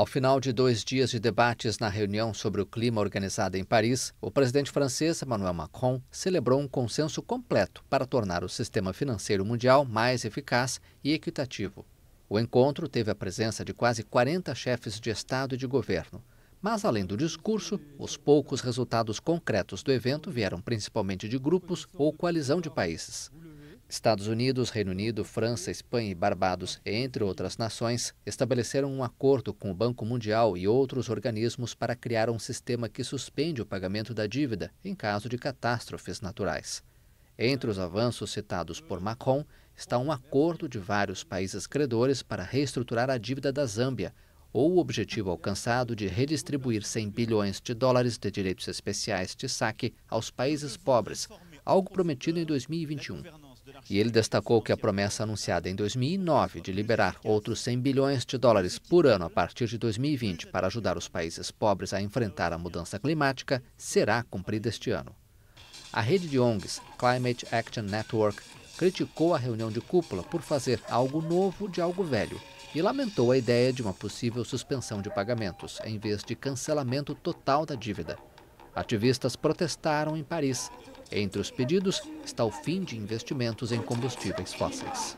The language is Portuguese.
Ao final de dois dias de debates na reunião sobre o clima organizada em Paris, o presidente francês Emmanuel Macron celebrou um consenso completo para tornar o sistema financeiro mundial mais eficaz e equitativo. O encontro teve a presença de quase 40 chefes de Estado e de governo. Mas, além do discurso, os poucos resultados concretos do evento vieram principalmente de grupos ou coalizão de países. Estados Unidos, Reino Unido, França, Espanha e Barbados, entre outras nações, estabeleceram um acordo com o Banco Mundial e outros organismos para criar um sistema que suspende o pagamento da dívida em caso de catástrofes naturais. Entre os avanços citados por Macron está um acordo de vários países credores para reestruturar a dívida da Zâmbia, ou o objetivo alcançado de redistribuir 100 bilhões de dólares de direitos especiais de saque aos países pobres, algo prometido em 2021. E ele destacou que a promessa anunciada em 2009 de liberar outros 100 bilhões de dólares por ano a partir de 2020 para ajudar os países pobres a enfrentar a mudança climática será cumprida este ano. A rede de ONGs Climate Action Network criticou a reunião de cúpula por fazer algo novo de algo velho e lamentou a ideia de uma possível suspensão de pagamentos, em vez de cancelamento total da dívida. Ativistas protestaram em Paris. Entre os pedidos está o fim de investimentos em combustíveis fósseis.